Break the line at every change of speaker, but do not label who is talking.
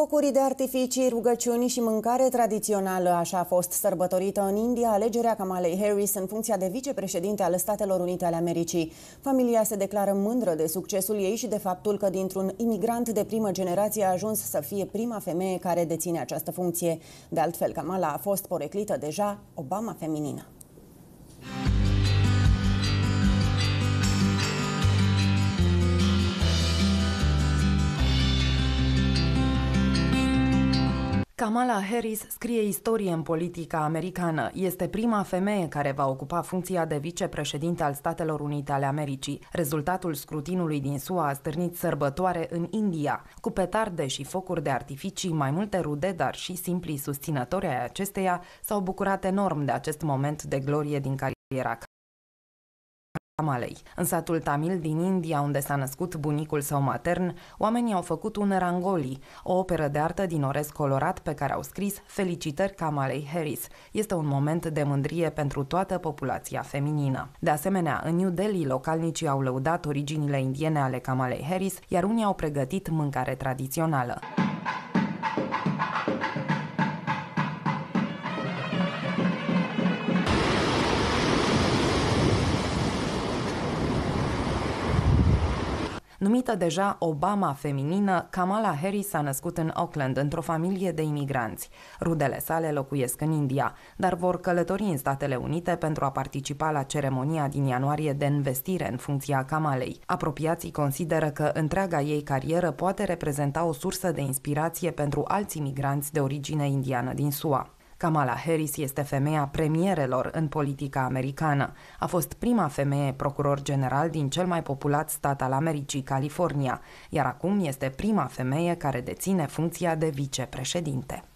Focuri de artificii, rugăciuni și mâncare tradițională, așa a fost sărbătorită în India alegerea Kamalei Harris în funcția de vicepreședinte al Statelor Unite ale Americii. Familia se declară mândră de succesul ei și de faptul că dintr-un imigrant de primă generație a ajuns să fie prima femeie care deține această funcție. De altfel, Kamala a fost poreclită deja Obama feminină.
Kamala Harris scrie istorie în politica americană. Este prima femeie care va ocupa funcția de vicepreședinte al Statelor Unite ale Americii. Rezultatul scrutinului din SUA a stârnit sărbătoare în India. Cu petarde și focuri de artificii, mai multe rude, dar și simpli susținători ai acesteia s-au bucurat enorm de acest moment de glorie din cariera Tamalei. În satul Tamil din India, unde s-a născut bunicul său matern, oamenii au făcut un rangoli, o operă de artă din orez colorat pe care au scris Felicitări Kamalei Harris. Este un moment de mândrie pentru toată populația feminină. De asemenea, în New Delhi, localnicii au lăudat originile indiene ale Kamalei Harris, iar unii au pregătit mâncare tradițională. Numită deja Obama feminină, Kamala Harris s-a născut în Auckland într-o familie de imigranți. Rudele sale locuiesc în India, dar vor călători în Statele Unite pentru a participa la ceremonia din ianuarie de investire în funcția Kamalei. Apropiații consideră că întreaga ei carieră poate reprezenta o sursă de inspirație pentru alți imigranți de origine indiană din SUA. Kamala Harris este femeia premierelor în politica americană. A fost prima femeie procuror general din cel mai populat stat al Americii, California, iar acum este prima femeie care deține funcția de vicepreședinte.